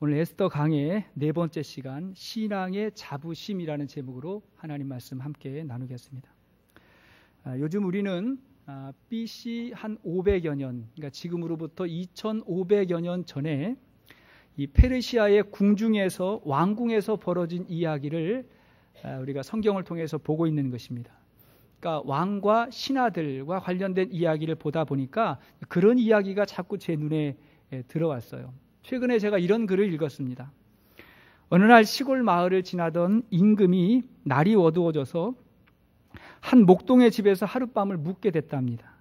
오늘 에스더 강의 네 번째 시간 신앙의 자부심이라는 제목으로 하나님 말씀 함께 나누겠습니다. 아, 요즘 우리는 아, BC 한 500여 년, 그러니까 지금으로부터 2,500여 년 전에 이 페르시아의 궁중에서 왕궁에서 벌어진 이야기를 아, 우리가 성경을 통해서 보고 있는 것입니다. 그러니까 왕과 신하들과 관련된 이야기를 보다 보니까 그런 이야기가 자꾸 제 눈에 들어왔어요. 최근에 제가 이런 글을 읽었습니다. 어느 날 시골 마을을 지나던 임금이 날이 어두워져서 한 목동의 집에서 하룻밤을 묵게 됐답니다.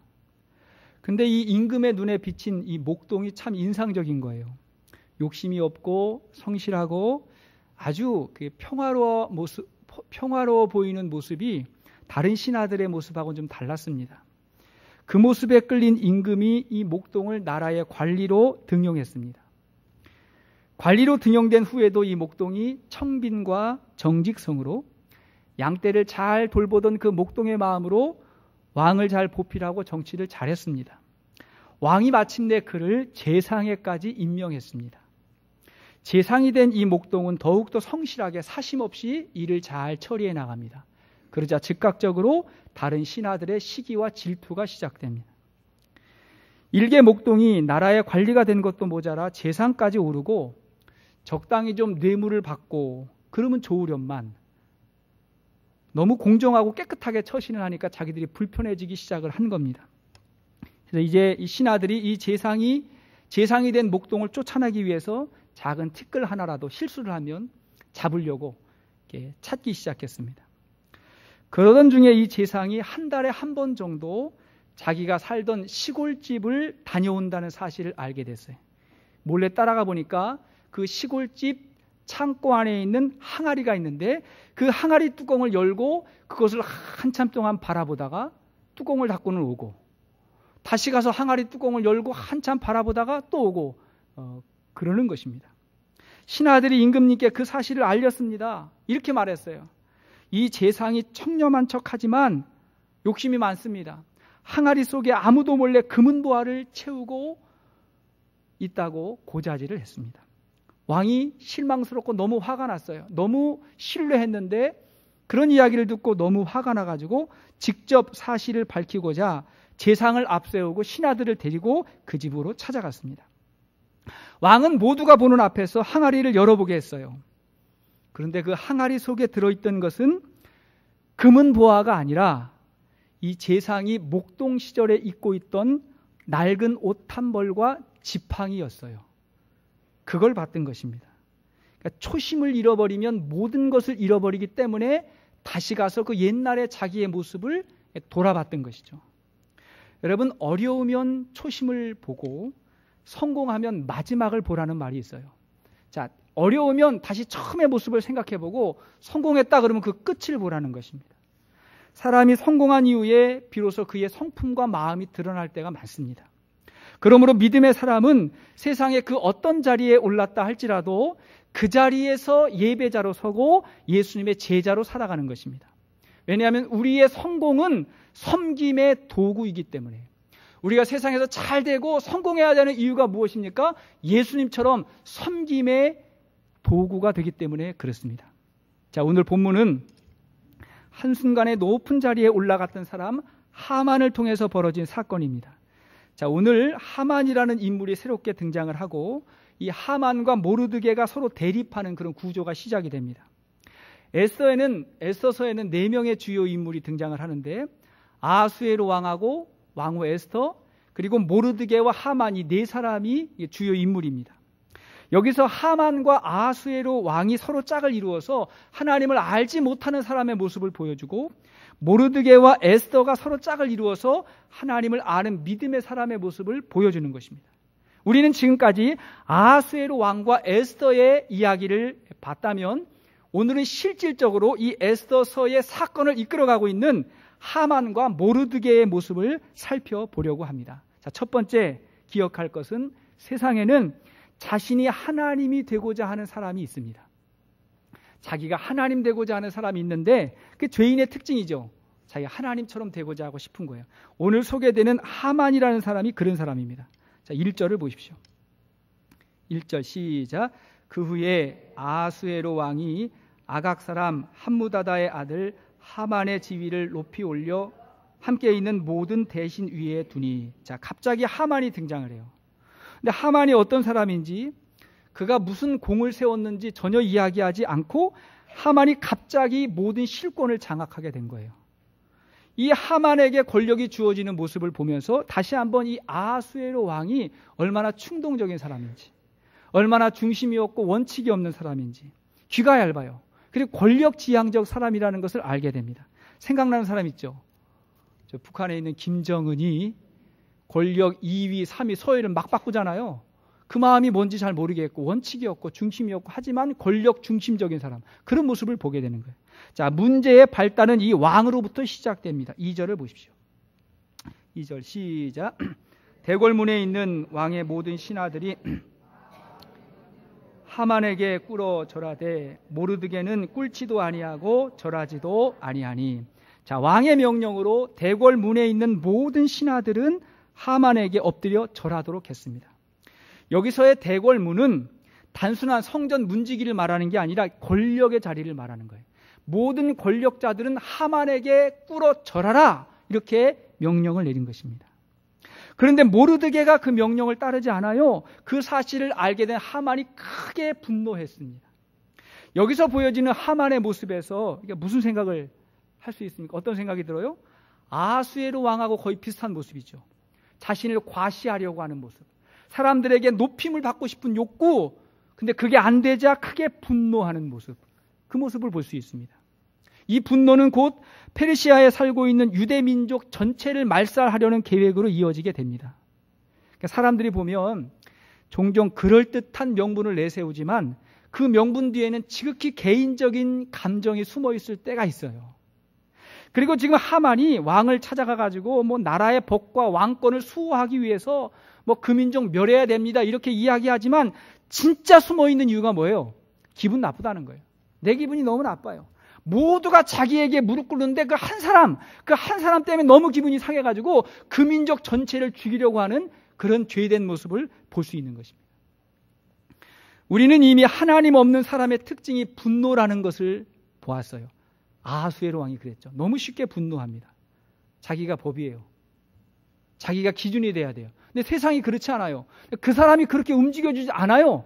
근데 이 임금의 눈에 비친 이 목동이 참 인상적인 거예요. 욕심이 없고 성실하고 아주 평화로워 모습, 평화로워 보이는 모습이 다른 신하들의 모습하고는 좀 달랐습니다. 그 모습에 끌린 임금이 이 목동을 나라의 관리로 등용했습니다. 관리로 등용된 후에도 이 목동이 청빈과 정직성으로 양떼를 잘 돌보던 그 목동의 마음으로 왕을 잘 보필하고 정치를 잘했습니다. 왕이 마침내 그를 재상에까지 임명했습니다. 재상이 된 이 목동은 더욱더 성실하게 사심 없이 일을 잘 처리해 나갑니다. 그러자 즉각적으로 다른 신하들의 시기와 질투가 시작됩니다. 일개 목동이 나라의 관리가 된 것도 모자라 재상까지 오르고 적당히 좀 뇌물을 받고 그러면 좋으련만 너무 공정하고 깨끗하게 처신을 하니까 자기들이 불편해지기 시작을 한 겁니다. 그래서 이제 이 신하들이 이 재상이 재상이 된 목동을 쫓아내기 위해서 작은 티끌 하나라도 실수를 하면 잡으려고 찾기 시작했습니다. 그러던 중에 이 재상이 한 달에 한 번 정도 자기가 살던 시골집을 다녀온다는 사실을 알게 됐어요. 몰래 따라가 보니까 그 시골집 창고 안에 있는 항아리가 있는데 그 항아리 뚜껑을 열고 그것을 한참 동안 바라보다가 뚜껑을 닫고는 오고 다시 가서 항아리 뚜껑을 열고 한참 바라보다가 또 오고 어, 그러는 것입니다. 신하들이 임금님께 그 사실을 알렸습니다. 이렇게 말했어요. 이 재상이 청렴한 척하지만 욕심이 많습니다. 항아리 속에 아무도 몰래 금은 보화를 채우고 있다고 고자질을 했습니다. 왕이 실망스럽고 너무 화가 났어요. 너무 신뢰했는데 그런 이야기를 듣고 너무 화가 나가지고 직접 사실을 밝히고자 재상을 앞세우고 신하들을 데리고 그 집으로 찾아갔습니다. 왕은 모두가 보는 앞에서 항아리를 열어보게 했어요. 그런데 그 항아리 속에 들어있던 것은 금은 보화가 아니라 이 재상이 목동 시절에 입고 있던 낡은 옷 한 벌과 지팡이였어요. 그걸 받은 것입니다. 그러니까 초심을 잃어버리면 모든 것을 잃어버리기 때문에 다시 가서 그 옛날의 자기의 모습을 돌아봤던 것이죠. 여러분, 어려우면 초심을 보고 성공하면 마지막을 보라는 말이 있어요. 자, 어려우면 다시 처음의 모습을 생각해 보고 성공했다 그러면 그 끝을 보라는 것입니다. 사람이 성공한 이후에 비로소 그의 성품과 마음이 드러날 때가 많습니다. 그러므로 믿음의 사람은 세상의 그 어떤 자리에 올랐다 할지라도 그 자리에서 예배자로 서고 예수님의 제자로 살아가는 것입니다. 왜냐하면 우리의 성공은 섬김의 도구이기 때문에 우리가 세상에서 잘 되고 성공해야 되는 이유가 무엇입니까? 예수님처럼 섬김의 도구가 되기 때문에 그렇습니다. 자, 오늘 본문은 한순간에 높은 자리에 올라갔던 사람 하만을 통해서 벌어진 사건입니다. 자, 오늘 하만이라는 인물이 새롭게 등장을 하고 이 하만과 모르드게가 서로 대립하는 그런 구조가 시작이 됩니다. 에서에는 에서서에는 네 명의 주요 인물이 등장을 하는데 아수에로 왕하고 왕후 에스터 그리고 모르드게와 하만이 네 사람이 주요 인물입니다. 여기서 하만과 아수에로 왕이 서로 짝을 이루어서 하나님을 알지 못하는 사람의 모습을 보여주고 모르드게와 에스더가 서로 짝을 이루어서 하나님을 아는 믿음의 사람의 모습을 보여주는 것입니다. 우리는 지금까지 아수에로 왕과 에스더의 이야기를 봤다면 오늘은 실질적으로 이 에스더서의 사건을 이끌어가고 있는 하만과 모르드게의 모습을 살펴보려고 합니다. 자, 첫 번째 기억할 것은 세상에는 자신이 하나님이 되고자 하는 사람이 있습니다. 자기가 하나님 되고자 하는 사람이 있는데 그 죄인의 특징이죠. 자기가 하나님처럼 되고자 하고 싶은 거예요. 오늘 소개되는 하만이라는 사람이 그런 사람입니다. 자, 1절을 보십시오. 1절 시작. 그 후에 아수에로 왕이 아각 사람 함무다다의 아들 하만의 지위를 높이 올려 함께 있는 모든 대신 위에 두니. 자, 갑자기 하만이 등장을 해요. 근데 하만이 어떤 사람인지 그가 무슨 공을 세웠는지 전혀 이야기하지 않고 하만이 갑자기 모든 실권을 장악하게 된 거예요. 이 하만에게 권력이 주어지는 모습을 보면서 다시 한번 이아수에로 왕이 얼마나 충동적인 사람인지, 얼마나 중심이 없고 원칙이 없는 사람인지 귀가 얇아요. 그리고 권력 지향적 사람이라는 것을 알게 됩니다. 생각나는 사람 있죠. 북한에 있는 김정은이 권력 2위, 3위, 서열을 막 바꾸잖아요. 그 마음이 뭔지 잘 모르겠고 원칙이없고중심이없고 하지만 권력 중심적인 사람 그런 모습을 보게 되는 거예요. 자, 문제의 발단은 이 왕으로부터 시작됩니다. 2절을 보십시오. 2절 시작. 대궐문에 있는 왕의 모든 신하들이 하만에게 꿇어 절하되 모르드게는 꿀치도 아니하고 절하지도 아니하니 자 왕의 명령으로 대궐문에 있는 모든 신하들은 하만에게 엎드려 절하도록 했습니다. 여기서의 대궐문은 단순한 성전 문지기를 말하는 게 아니라 권력의 자리를 말하는 거예요. 모든 권력자들은 하만에게 꿇어 절하라 이렇게 명령을 내린 것입니다. 그런데 모르드게가 그 명령을 따르지 않아요. 그 사실을 알게 된 하만이 크게 분노했습니다. 여기서 보여지는 하만의 모습에서 무슨 생각을 할 수 있습니까? 어떤 생각이 들어요? 아수에르 왕하고 거의 비슷한 모습이죠. 자신을 과시하려고 하는 모습, 사람들에게 높임을 받고 싶은 욕구, 근데 그게 안 되자 크게 분노하는 모습, 그 모습을 볼 수 있습니다. 이 분노는 곧 페르시아에 살고 있는 유대민족 전체를 말살하려는 계획으로 이어지게 됩니다. 그러니까 사람들이 보면 종종 그럴듯한 명분을 내세우지만 그 명분 뒤에는 지극히 개인적인 감정이 숨어 있을 때가 있어요. 그리고 지금 하만이 왕을 찾아가 가지고 뭐 나라의 복과 왕권을 수호하기 위해서 뭐 금인종 멸해야 됩니다. 이렇게 이야기하지만 진짜 숨어 있는 이유가 뭐예요? 기분 나쁘다는 거예요. 내 기분이 너무 나빠요. 모두가 자기에게 무릎 꿇는데 그 한 사람, 그 한 사람 때문에 너무 기분이 상해가지고 금인족 전체를 죽이려고 하는 그런 죄된 모습을 볼 수 있는 것입니다. 우리는 이미 하나님 없는 사람의 특징이 분노라는 것을 보았어요. 아하수에로 왕이 그랬죠. 너무 쉽게 분노합니다. 자기가 법이에요. 자기가 기준이 돼야 돼요. 근데 세상이 그렇지 않아요. 그 사람이 그렇게 움직여주지 않아요.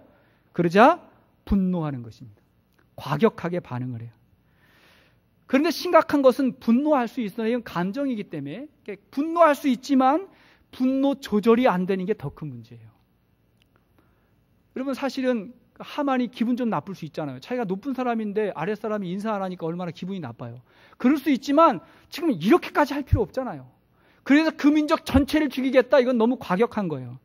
그러자 분노하는 것입니다. 과격하게 반응을 해요. 그런데 심각한 것은 분노할 수 있어요. 이건 감정이기 때문에 분노할 수 있지만 분노 조절이 안 되는 게 더 큰 문제예요. 여러분 사실은 하만이 기분 좀 나쁠 수 있잖아요. 차이가 높은 사람인데 아랫사람이 인사 안 하니까 얼마나 기분이 나빠요. 그럴 수 있지만 지금 이렇게까지 할 필요 없잖아요. 그래서 그 민족 전체를 죽이겠다 이건 너무 과격한 거예요.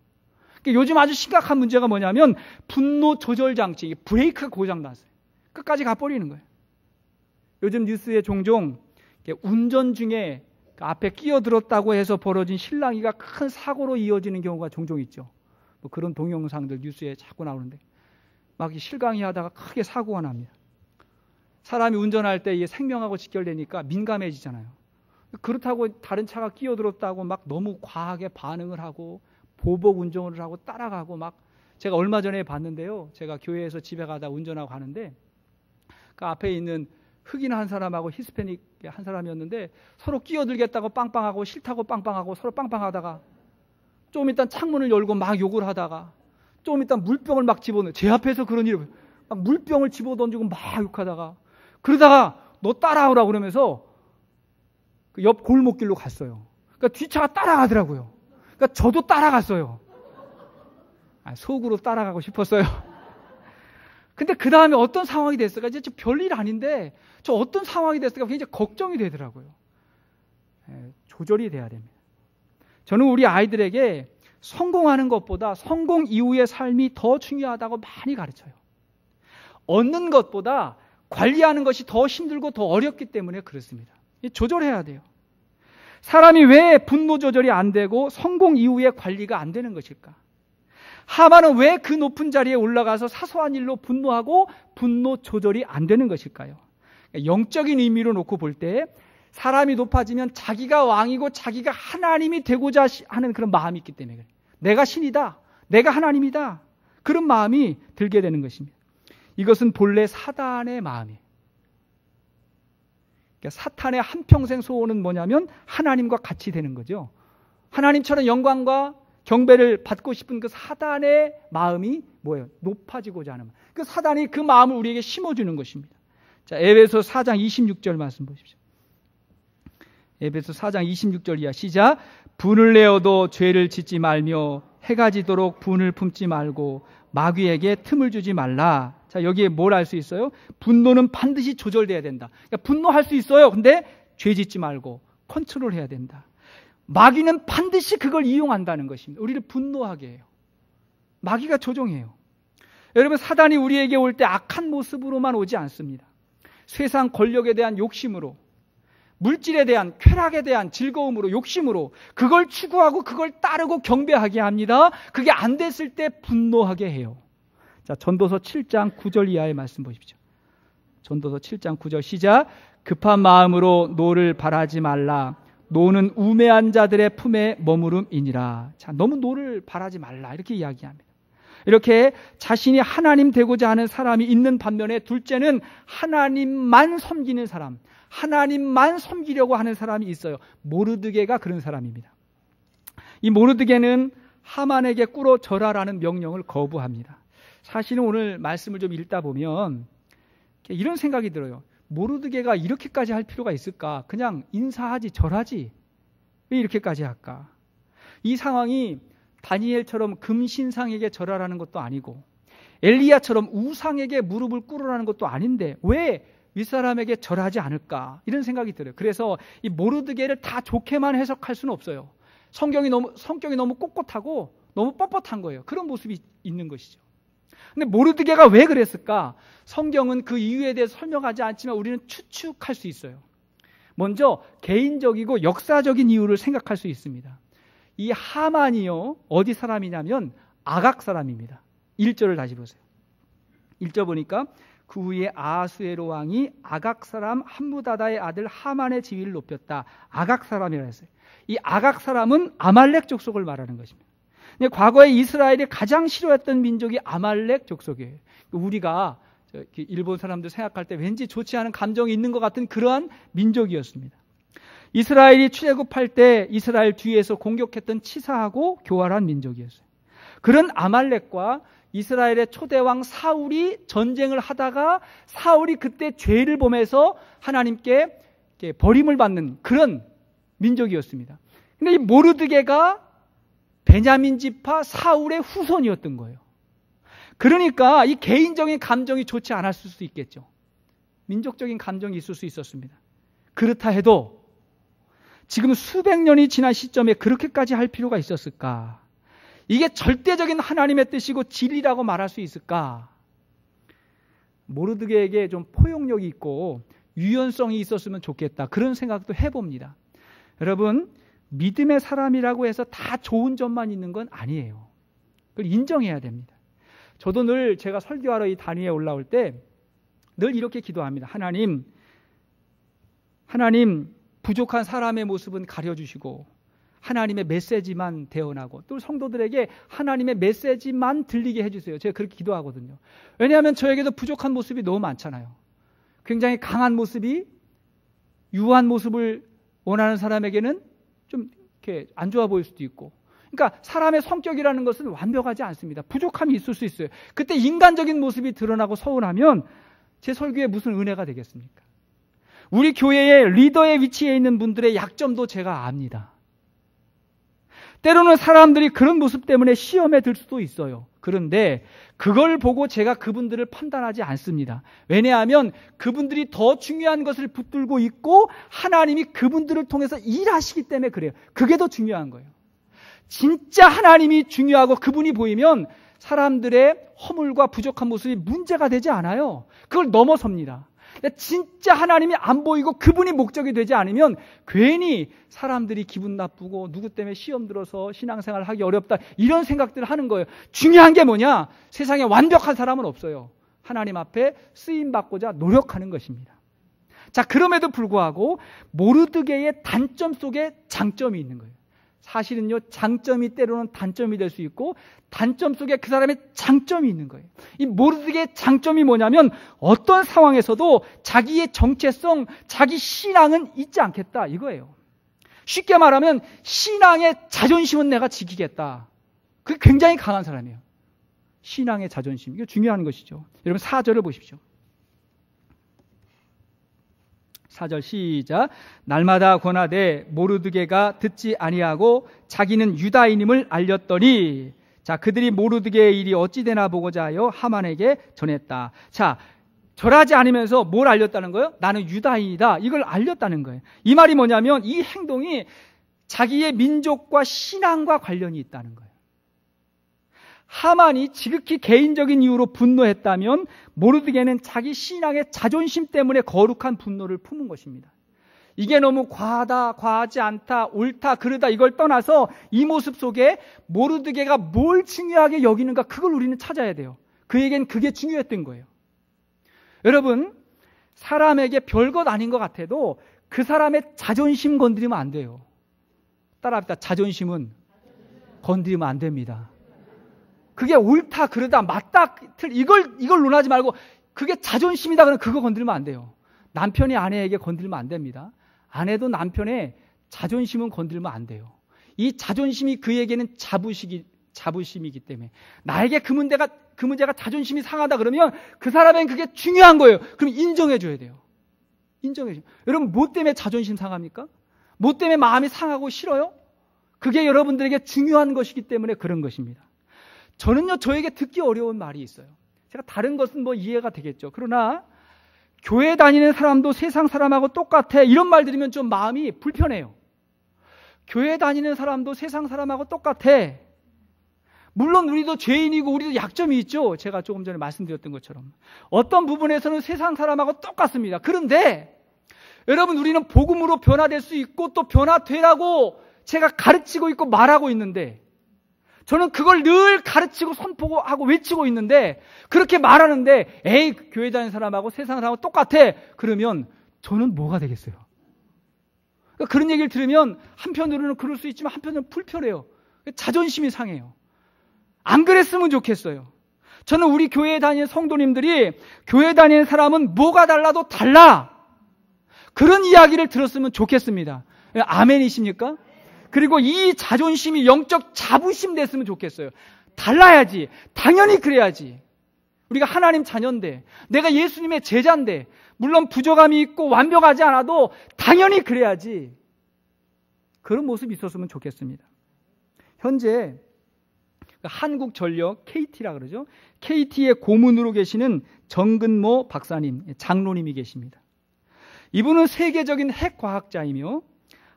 그러니까 요즘 아주 심각한 문제가 뭐냐면 분노 조절 장치, 브레이크가 고장 났어요. 끝까지 가버리는 거예요. 요즘 뉴스에 종종 운전 중에 그 앞에 끼어들었다고 해서 벌어진 실랑이가 큰 사고로 이어지는 경우가 종종 있죠. 뭐 그런 동영상들 뉴스에 자꾸 나오는데 막 실강이 하다가 크게 사고가 납니다. 사람이 운전할 때 이게 생명하고 직결되니까 민감해지잖아요. 그렇다고 다른 차가 끼어들었다고 막 너무 과하게 반응을 하고 보복 운전을 하고 따라가고 막 제가 얼마 전에 봤는데요. 제가 교회에서 집에 가다 운전하고 가는데 그 앞에 있는 흑인 한 사람하고 히스패닉 한 사람이었는데 서로 끼어들겠다고 빵빵하고 싫다고 빵빵하고 서로 빵빵하다가 좀 이따 창문을 열고 막 욕을 하다가 좀 이따 물병을 막 집어넣어. 제 앞에서 그런 일이, 막 물병을 집어 던지고 막 욕하다가. 그러다가 너 따라오라 고 그러면서 그 옆 골목길로 갔어요. 그러니까 뒤차가 따라가더라고요. 그러니까 저도 따라갔어요. 아, 속으로 따라가고 싶었어요. 근데 그 다음에 어떤 상황이 됐을까? 그러니까 이제 별일 아닌데 저 어떤 상황이 됐을까? 굉장히 걱정이 되더라고요. 예, 조절이 돼야 됩니다. 저는 우리 아이들에게 성공하는 것보다 성공 이후의 삶이 더 중요하다고 많이 가르쳐요. 얻는 것보다 관리하는 것이 더 힘들고 더 어렵기 때문에 그렇습니다. 조절해야 돼요. 사람이 왜 분노 조절이 안 되고 성공 이후에 관리가 안 되는 것일까? 하마는 왜 그 높은 자리에 올라가서 사소한 일로 분노하고 분노 조절이 안 되는 것일까요? 영적인 의미로 놓고 볼 때 사람이 높아지면 자기가 왕이고 자기가 하나님이 되고자 하는 그런 마음이 있기 때문에 그래요. 내가 신이다. 내가 하나님이다. 그런 마음이 들게 되는 것입니다. 이것은 본래 사단의 마음이에요. 그러니까 사탄의 한평생 소원은 뭐냐면 하나님과 같이 되는 거죠. 하나님처럼 영광과 경배를 받고 싶은 그 사단의 마음이 뭐예요? 높아지고자 하는 마음. 그 사단이 그 마음을 우리에게 심어주는 것입니다. 자, 에베소 4장 26절 말씀 보십시오. 에베소 4장 26절 이하 시작. 분을 내어도 죄를 짓지 말며 해가 지도록 분을 품지 말고 마귀에게 틈을 주지 말라. 자, 여기에 뭘 알 수 있어요? 분노는 반드시 조절돼야 된다. 그러니까 분노할 수 있어요. 근데 죄 짓지 말고 컨트롤 해야 된다. 마귀는 반드시 그걸 이용한다는 것입니다. 우리를 분노하게 해요. 마귀가 조종해요. 여러분, 사단이 우리에게 올 때 악한 모습으로만 오지 않습니다. 세상 권력에 대한 욕심으로, 물질에 대한 쾌락에 대한 즐거움으로 욕심으로 그걸 추구하고 그걸 따르고 경배하게 합니다. 그게 안 됐을 때 분노하게 해요. 자, 전도서 7장 9절 이하의 말씀 보십시오. 전도서 7장 9절 시작. 급한 마음으로 노를 바라지 말라. 노는 우매한 자들의 품에 머무름이니라. 자, 너무 노를 바라지 말라. 이렇게 이야기합니다. 이렇게 자신이 하나님 되고자 하는 사람이 있는 반면에 둘째는 하나님만 섬기는 사람, 하나님만 섬기려고 하는 사람이 있어요. 모르드게가 그런 사람입니다. 이 모르드게는 하만에게 꿇어 절하라는 명령을 거부합니다. 사실은 오늘 말씀을 좀 읽다 보면 이런 생각이 들어요. 모르드게가 이렇게까지 할 필요가 있을까? 그냥 인사하지 절하지 왜 이렇게까지 할까? 이 상황이 다니엘처럼 금신상에게 절하라는 것도 아니고 엘리야처럼 우상에게 무릎을 꿇으라는 것도 아닌데 왜 윗사람에게 절하지 않을까 이런 생각이 들어요. 그래서 이 모르드게를 다 좋게만 해석할 수는 없어요. 성경이 너무 성격이 너무 꼿꼿하고 너무 뻣뻣한 거예요. 그런 모습이 있는 것이죠. 근데 모르드게가 왜 그랬을까? 성경은 그 이유에 대해 설명하지 않지만 우리는 추측할 수 있어요. 먼저 개인적이고 역사적인 이유를 생각할 수 있습니다. 이 하만이요 어디 사람이냐면 아각 사람입니다. 1절을 다시 보세요. 1절 보니까 그 후에 아수에로 왕이 아각 사람 함무다다의 아들 하만의 지위를 높였다. 아각 사람이라 했어요. 이 아각 사람은 아말렉 족속을 말하는 것입니다. 과거에 이스라엘이 가장 싫어했던 민족이 아말렉 족속이에요. 그러니까 우리가 일본 사람들 생각할 때 왠지 좋지 않은 감정이 있는 것 같은 그러한 민족이었습니다. 이스라엘이 출애굽할 때 이스라엘 뒤에서 공격했던 치사하고 교활한 민족이었어요. 그런 아말렉과 이스라엘의 초대왕 사울이 전쟁을 하다가 사울이 그때 죄를 범해서 하나님께 버림을 받는 그런 민족이었습니다. 근데 이 모르드게가 베냐민 지파 사울의 후손이었던 거예요. 그러니까 이 개인적인 감정이 좋지 않았을 수 있겠죠. 민족적인 감정이 있을 수 있었습니다. 그렇다 해도 지금 수백 년이 지난 시점에 그렇게까지 할 필요가 있었을까? 이게 절대적인 하나님의 뜻이고 진리라고 말할 수 있을까? 모르드게에게 좀 포용력이 있고 유연성이 있었으면 좋겠다. 그런 생각도 해봅니다. 여러분, 믿음의 사람이라고 해서 다 좋은 점만 있는 건 아니에요. 그걸 인정해야 됩니다. 저도 늘 제가 설교하러 이 단위에 올라올 때 늘 이렇게 기도합니다. 하나님, 하나님, 부족한 사람의 모습은 가려주시고, 하나님의 메시지만 대언하고 또 성도들에게 하나님의 메시지만 들리게 해주세요. 제가 그렇게 기도하거든요. 왜냐하면 저에게도 부족한 모습이 너무 많잖아요. 굉장히 강한 모습이 유한 모습을 원하는 사람에게는 좀 이렇게 안 좋아 보일 수도 있고. 그러니까 사람의 성격이라는 것은 완벽하지 않습니다. 부족함이 있을 수 있어요. 그때 인간적인 모습이 드러나고 서운하면 제 설교에 무슨 은혜가 되겠습니까? 우리 교회의 리더의 위치에 있는 분들의 약점도 제가 압니다. 때로는 사람들이 그런 모습 때문에 시험에 들 수도 있어요. 그런데 그걸 보고 제가 그분들을 판단하지 않습니다. 왜냐하면 그분들이 더 중요한 것을 붙들고 있고 하나님이 그분들을 통해서 일하시기 때문에 그래요. 그게 더 중요한 거예요. 진짜 하나님이 중요하고 그분이 보이면 사람들의 허물과 부족한 모습이 문제가 되지 않아요. 그걸 넘어섭니다. 진짜 하나님이 안 보이고 그분이 목적이 되지 않으면 괜히 사람들이 기분 나쁘고 누구 때문에 시험 들어서 신앙생활 하기 어렵다 이런 생각들을 하는 거예요. 중요한 게 뭐냐? 세상에 완벽한 사람은 없어요. 하나님 앞에 쓰임 받고자 노력하는 것입니다. 자, 그럼에도 불구하고 모르드계의 단점 속에 장점이 있는 거예요. 사실은요, 장점이 때로는 단점이 될 수 있고, 단점 속에 그 사람의 장점이 있는 거예요. 이 모르드게의 장점이 뭐냐면, 어떤 상황에서도 자기의 정체성, 자기 신앙은 잊지 않겠다, 이거예요. 쉽게 말하면, 신앙의 자존심은 내가 지키겠다. 그게 굉장히 강한 사람이에요. 신앙의 자존심. 이거 중요한 것이죠. 여러분, 사절을 보십시오. 4절 시작 날마다 권하되 모르드게가 듣지 아니하고 자기는 유다인임을 알렸더니 자 그들이 모르드게의 일이 어찌 되나 보고자 하여 하만에게 전했다. 자 절하지 않으면서 뭘 알렸다는 거예요? 나는 유다인이다. 이걸 알렸다는 거예요. 이 말이 뭐냐면 이 행동이 자기의 민족과 신앙과 관련이 있다는 거예요. 하만이 지극히 개인적인 이유로 분노했다면 모르드게는 자기 신앙의 자존심 때문에 거룩한 분노를 품은 것입니다. 이게 너무 과하다, 과하지 않다, 옳다, 그르다 이걸 떠나서 이 모습 속에 모르드게가 뭘 중요하게 여기는가 그걸 우리는 찾아야 돼요. 그에겐 그게 중요했던 거예요. 여러분, 사람에게 별것 아닌 것 같아도 그 사람의 자존심 건드리면 안 돼요. 따라합니다. 자존심은 건드리면 안 됩니다. 그게 옳다, 그러다, 맞다, 틀, 이걸, 이걸 논하지 말고, 그게 자존심이다, 그러면 그거 건들면 안 돼요. 남편이 아내에게 건들면 안 됩니다. 아내도 남편의 자존심은 건들면 안 돼요. 이 자존심이 그에게는 자부심이, 자부심이기 때문에. 나에게 그 문제가, 그 문제가 자존심이 상하다 그러면 그 사람엔 그게 중요한 거예요. 그럼 인정해줘야 돼요. 인정해줘요. 여러분, 뭐 때문에 자존심 상합니까? 뭐 때문에 마음이 상하고 싫어요? 그게 여러분들에게 중요한 것이기 때문에 그런 것입니다. 저는요, 저에게 듣기 어려운 말이 있어요. 제가 다른 것은 뭐 이해가 되겠죠. 그러나, 교회 다니는 사람도 세상 사람하고 똑같아. 이런 말 들으면 좀 마음이 불편해요. 교회 다니는 사람도 세상 사람하고 똑같아. 물론 우리도 죄인이고 우리도 약점이 있죠. 제가 조금 전에 말씀드렸던 것처럼. 어떤 부분에서는 세상 사람하고 똑같습니다. 그런데 여러분 우리는 복음으로 변화될 수 있고 또 변화되라고 제가 가르치고 있고 말하고 있는데 저는 그걸 늘 가르치고 선포하고 외치고 있는데 그렇게 말하는데 에이 교회 다니는 사람하고 세상 사람하고 똑같아 그러면 저는 뭐가 되겠어요? 그러니까 그런 얘기를 들으면 한편으로는 그럴 수 있지만 한편으로는 불편해요. 자존심이 상해요. 안 그랬으면 좋겠어요. 저는 우리 교회에 다니는 성도님들이 교회 다니는 사람은 뭐가 달라도 달라. 그런 이야기를 들었으면 좋겠습니다. 아멘이십니까? 그리고 이 자존심이 영적 자부심 됐으면 좋겠어요. 달라야지. 당연히 그래야지. 우리가 하나님 자녀인데, 내가 예수님의 제자인데, 물론 부족함이 있고 완벽하지 않아도 당연히 그래야지. 그런 모습이 있었으면 좋겠습니다. 현재 그 한국전력 KT라 그러죠. KT의 고문으로 계시는 정근모 박사님, 장로님이 계십니다. 이분은 세계적인 핵과학자이며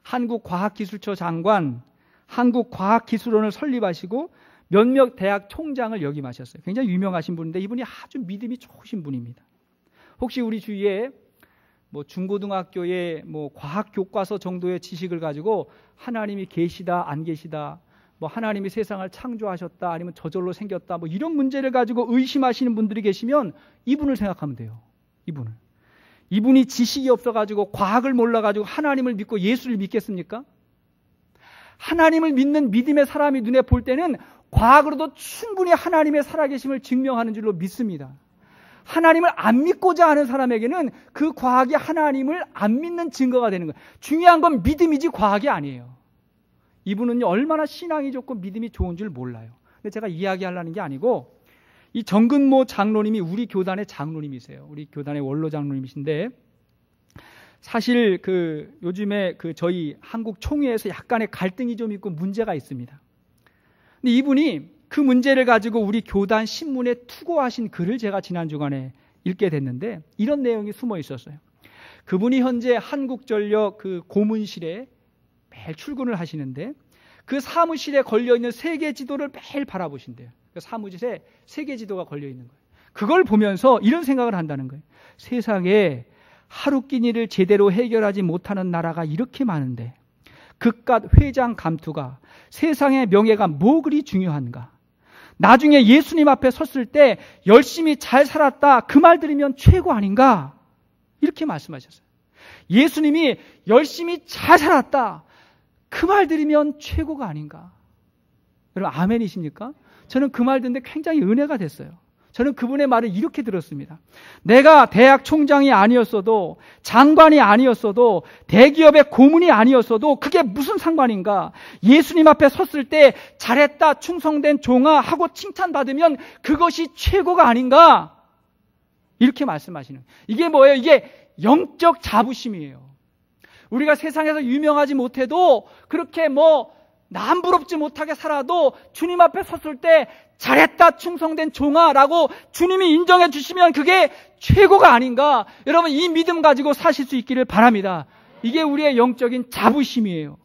한국과학기술처 장관, 한국과학기술원을 설립하시고 몇몇 대학 총장을 역임하셨어요. 굉장히 유명하신 분인데 이분이 아주 믿음이 좋으신 분입니다. 혹시 우리 주위에 뭐 중고등학교의 뭐 과학 교과서 정도의 지식을 가지고 하나님이 계시다 안 계시다 뭐 하나님이 세상을 창조하셨다 아니면 저절로 생겼다 뭐 이런 문제를 가지고 의심하시는 분들이 계시면 이분을 생각하면 돼요. 이분을. 이분이 지식이 없어가지고 과학을 몰라가지고 하나님을 믿고 예수를 믿겠습니까? 하나님을 믿는 믿음의 사람이 눈에 볼 때는 과학으로도 충분히 하나님의 살아계심을 증명하는 줄로 믿습니다. 하나님을 안 믿고자 하는 사람에게는 그 과학이 하나님을 안 믿는 증거가 되는 거예요. 중요한 건 믿음이지 과학이 아니에요. 이분은 얼마나 신앙이 좋고 믿음이 좋은 줄 몰라요. 근데 제가 이야기하려는 게 아니고 이 정근모 장로님이 우리 교단의 장로님이세요. 우리 교단의 원로 장로님이신데 사실 그 요즘에 그 저희 한국 총회에서 약간의 갈등이 좀 있고 문제가 있습니다. 근데 이분이 그 문제를 가지고 우리 교단 신문에 투고하신 글을 제가 지난 주간에 읽게 됐는데 이런 내용이 숨어 있었어요. 그분이 현재 한국전력 그 고문실에 매일 출근을 하시는데 그 사무실에 걸려 있는 세계 지도를 매일 바라보신대요. 그러니까 사무실에 세계 지도가 걸려 있는 거예요. 그걸 보면서 이런 생각을 한다는 거예요. 세상에 하루 끼니를 제대로 해결하지 못하는 나라가 이렇게 많은데 그깟 회장 감투가 세상의 명예가 뭐 그리 중요한가? 나중에 예수님 앞에 섰을 때 열심히 잘 살았다 그 말 들으면 최고 아닌가? 이렇게 말씀하셨어요. 예수님이 열심히 잘 살았다 그 말 들으면 최고가 아닌가? 여러분 아멘이십니까? 저는 그 말 듣는데 굉장히 은혜가 됐어요. 저는 그분의 말을 이렇게 들었습니다. 내가 대학 총장이 아니었어도 장관이 아니었어도 대기업의 고문이 아니었어도 그게 무슨 상관인가? 예수님 앞에 섰을 때 잘했다 충성된 종아 하고 칭찬받으면 그것이 최고가 아닌가? 이렇게 말씀하시는. 이게 뭐예요? 이게 영적 자부심이에요. 우리가 세상에서 유명하지 못해도 그렇게 뭐남 부럽지 못하게 살아도 주님 앞에 섰을 때 잘했다 충성된 종아라고 주님이 인정해 주시면 그게 최고가 아닌가 여러분 이 믿음 가지고 사실 수 있기를 바랍니다 이게 우리의 영적인 자부심이에요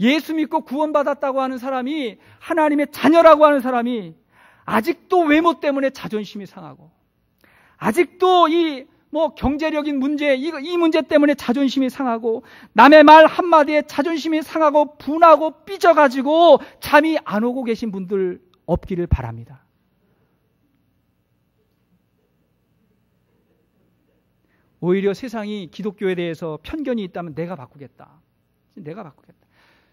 예수 믿고 구원받았다고 하는 사람이 하나님의 자녀라고 하는 사람이 아직도 외모 때문에 자존심이 상하고 아직도 이뭐 경제력인 문제, 이, 이 문제 때문에 자존심이 상하고 남의 말 한마디에 자존심이 상하고 분하고 삐져가지고 잠이 안 오고 계신 분들 없기를 바랍니다. 오히려 세상이 기독교에 대해서 편견이 있다면 내가 바꾸겠다. 내가 바꾸겠다.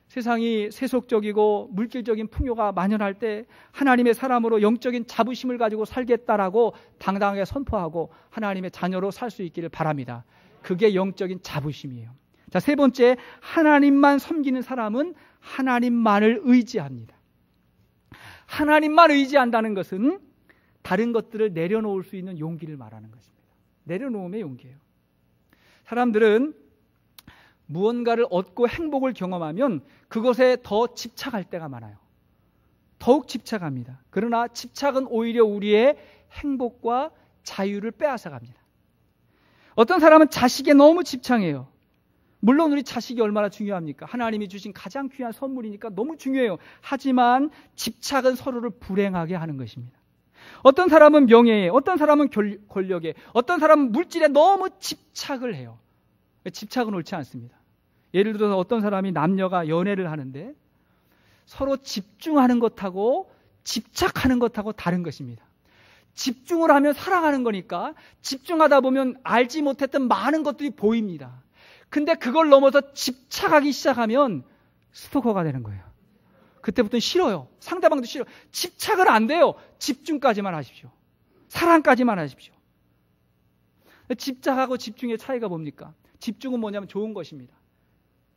세상이 세속적이고 물질적인 풍요가 만연할 때 하나님의 사람으로 영적인 자부심을 가지고 살겠다라고 당당하게 선포하고 하나님의 자녀로 살 수 있기를 바랍니다. 그게 영적인 자부심이에요. 자, 세 번째, 하나님만 섬기는 사람은 하나님만을 의지합니다. 하나님만 의지한다는 것은 다른 것들을 내려놓을 수 있는 용기를 말하는 것입니다. 내려놓음의 용기예요. 사람들은 무언가를 얻고 행복을 경험하면 그것에 더 집착할 때가 많아요. 더욱 집착합니다. 그러나 집착은 오히려 우리의 행복과 자유를 빼앗아갑니다. 어떤 사람은 자식에 너무 집착해요. 물론 우리 자식이 얼마나 중요합니까? 하나님이 주신 가장 귀한 선물이니까 너무 중요해요. 하지만 집착은 서로를 불행하게 하는 것입니다. 어떤 사람은 명예에, 어떤 사람은 권력에, 어떤 사람은 물질에 너무 집착을 해요. 집착은 옳지 않습니다. 예를 들어서 어떤 사람이 남녀가 연애를 하는데 서로 집중하는 것하고 집착하는 것하고 다른 것입니다. 집중을 하면 사랑하는 거니까 집중하다 보면 알지 못했던 많은 것들이 보입니다. 근데 그걸 넘어서 집착하기 시작하면 스토커가 되는 거예요. 그때부터는 싫어요. 상대방도 싫어. 집착은 안 돼요. 집중까지만 하십시오. 사랑까지만 하십시오. 집착하고 집중의 차이가 뭡니까? 집중은 뭐냐면 좋은 것입니다.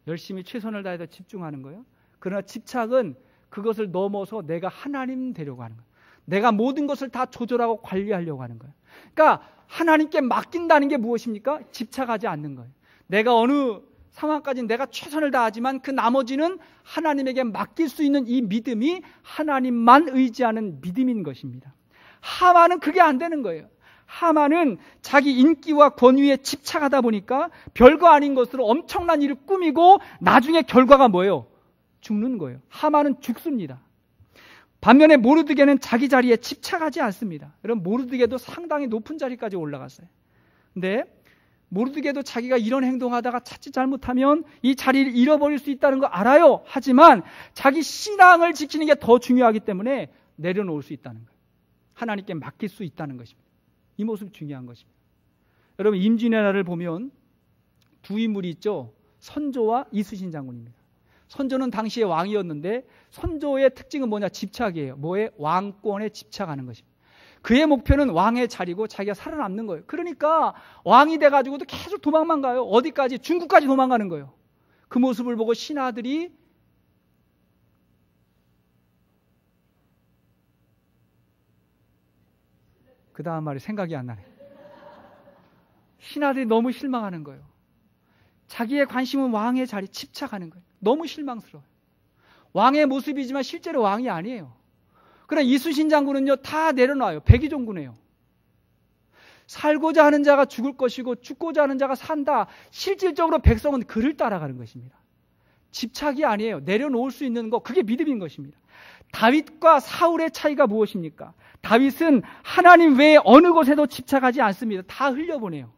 열심히 최선을 다해서 집중하는 거예요. 그러나 집착은 그것을 넘어서 내가 하나님 되려고 하는 거예요. 내가 모든 것을 다 조절하고 관리하려고 하는 거예요. 그러니까 하나님께 맡긴다는 게 무엇입니까? 집착하지 않는 거예요. 내가 어느 상황까지 내가 최선을 다하지만 그 나머지는 하나님에게 맡길 수 있는 이 믿음이 하나님만 의지하는 믿음인 것입니다. 하와는 그게 안 되는 거예요. 하만은 자기 인기와 권위에 집착하다 보니까 별거 아닌 것으로 엄청난 일을 꾸미고 나중에 결과가 뭐예요? 죽는 거예요. 하만은 죽습니다. 반면에 모르드게는 자기 자리에 집착하지 않습니다. 여러분 모르드게도 상당히 높은 자리까지 올라갔어요. 근데 모르드게도 자기가 이런 행동하다가 찾지 잘못하면 이 자리를 잃어버릴 수 있다는 거 알아요. 하지만 자기 신앙을 지키는 게 더 중요하기 때문에 내려놓을 수 있다는 거예요. 하나님께 맡길 수 있다는 것입니다. 이 모습이 중요한 것입니다. 여러분 임진왜란을 나를 보면 두 인물이 있죠. 선조와 이수신 장군입니다. 선조는 당시의 왕이었는데 선조의 특징은 뭐냐? 집착이에요. 뭐에 왕권에 집착하는 것입니다. 그의 목표는 왕의 자리고 자기가 살아남는 거예요. 그러니까 왕이 돼 가지고도 계속 도망만 가요. 어디까지? 중국까지 도망가는 거예요. 그 모습을 보고 신하들이 그 다음 말이 생각이 안 나네. 신하들이 너무 실망하는 거예요. 자기의 관심은 왕의 자리에 집착하는 거예요. 너무 실망스러워요. 왕의 모습이지만 실제로 왕이 아니에요. 그러나 이수신 장군은요, 다 내려놔요. 백의종군이에요. 살고자 하는 자가 죽을 것이고 죽고자 하는 자가 산다. 실질적으로 백성은 그를 따라가는 것입니다. 집착이 아니에요. 내려놓을 수 있는 거, 그게 믿음인 것입니다. 다윗과 사울의 차이가 무엇입니까? 다윗은 하나님 외에 어느 곳에도 집착하지 않습니다. 다 흘려보내요.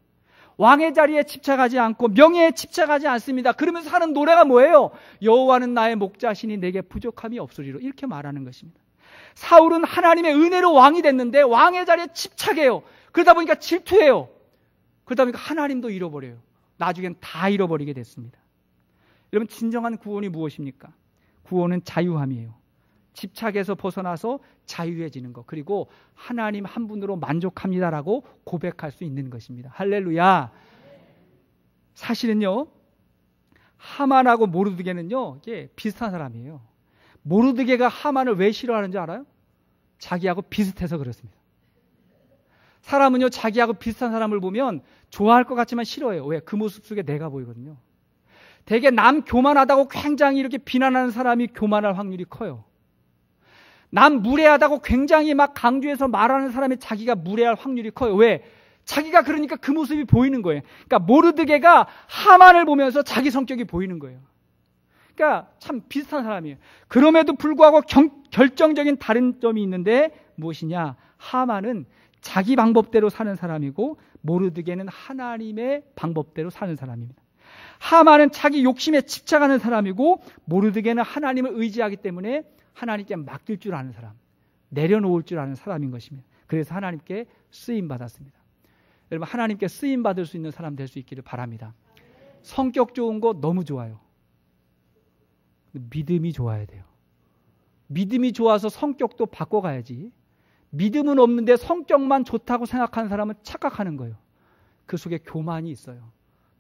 왕의 자리에 집착하지 않고 명예에 집착하지 않습니다. 그러면서 하는 노래가 뭐예요? 여호와는 나의 목자신이 내게 부족함이 없으리로 이렇게 말하는 것입니다. 사울은 하나님의 은혜로 왕이 됐는데 왕의 자리에 집착해요. 그러다 보니까 질투해요. 그러다 보니까 하나님도 잃어버려요. 나중엔 다 잃어버리게 됐습니다. 여러분 진정한 구원이 무엇입니까? 구원은 자유함이에요. 집착에서 벗어나서 자유해지는 것 그리고 하나님 한 분으로 만족합니다라고 고백할 수 있는 것입니다. 할렐루야. 사실은요 하만하고 모르드게는요 이게 비슷한 사람이에요. 모르드게가 하만을 왜 싫어하는지 알아요? 자기하고 비슷해서 그렇습니다. 사람은요 자기하고 비슷한 사람을 보면 좋아할 것 같지만 싫어해요. 왜? 그 모습 속에 내가 보이거든요. 되게 남 교만하다고 굉장히 이렇게 비난하는 사람이 교만할 확률이 커요. 난 무례하다고 굉장히 막 강조해서 말하는 사람이 자기가 무례할 확률이 커요. 왜? 자기가 그러니까 그 모습이 보이는 거예요. 그러니까 모르드게가 하만을 보면서 자기 성격이 보이는 거예요. 그러니까 참 비슷한 사람이에요. 그럼에도 불구하고 경, 결정적인 다른 점이 있는데 무엇이냐? 하만은 자기 방법대로 사는 사람이고 모르드게는 하나님의 방법대로 사는 사람입니다. 하만은 자기 욕심에 집착하는 사람이고 모르드게는 하나님을 의지하기 때문에 하나님께 맡길 줄 아는 사람, 내려놓을 줄 아는 사람인 것입니다. 그래서 하나님께 쓰임 받았습니다. 여러분 하나님께 쓰임 받을 수 있는 사람 될 수 있기를 바랍니다. 성격 좋은 거 너무 좋아요. 믿음이 좋아야 돼요. 믿음이 좋아서 성격도 바꿔가야지. 믿음은 없는데 성격만 좋다고 생각하는 사람은 착각하는 거예요. 그 속에 교만이 있어요.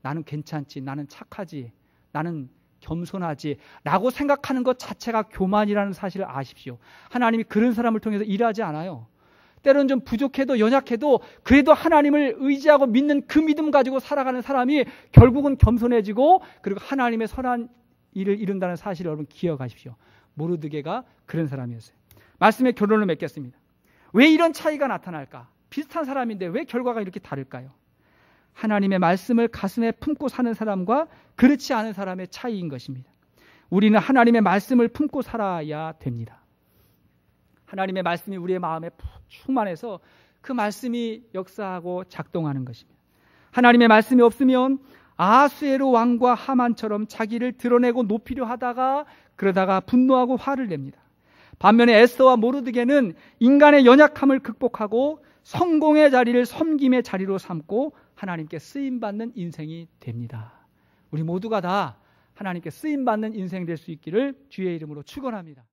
나는 괜찮지, 나는 착하지, 나는 겸손하지 라고 생각하는 것 자체가 교만이라는 사실을 아십시오. 하나님이 그런 사람을 통해서 일하지 않아요. 때론 좀 부족해도 연약해도 그래도 하나님을 의지하고 믿는 그 믿음 가지고 살아가는 사람이 결국은 겸손해지고 그리고 하나님의 선한 일을 이룬다는 사실을 여러분 기억하십시오. 모르드게가 그런 사람이었어요. 말씀에 결론을 맺겠습니다. 왜 이런 차이가 나타날까? 비슷한 사람인데 왜 결과가 이렇게 다를까요? 하나님의 말씀을 가슴에 품고 사는 사람과 그렇지 않은 사람의 차이인 것입니다. 우리는 하나님의 말씀을 품고 살아야 됩니다. 하나님의 말씀이 우리의 마음에 푹 충만해서 그 말씀이 역사하고 작동하는 것입니다. 하나님의 말씀이 없으면 아수에르 왕과 하만처럼 자기를 드러내고 높이려 하다가 그러다가 분노하고 화를 냅니다. 반면에 에스와 모르드게는 인간의 연약함을 극복하고 성공의 자리를 섬김의 자리로 삼고 하나님께 쓰임받는 인생이 됩니다. 우리 모두가 다 하나님께 쓰임받는 인생 될 수 있기를 주의 이름으로 축원합니다.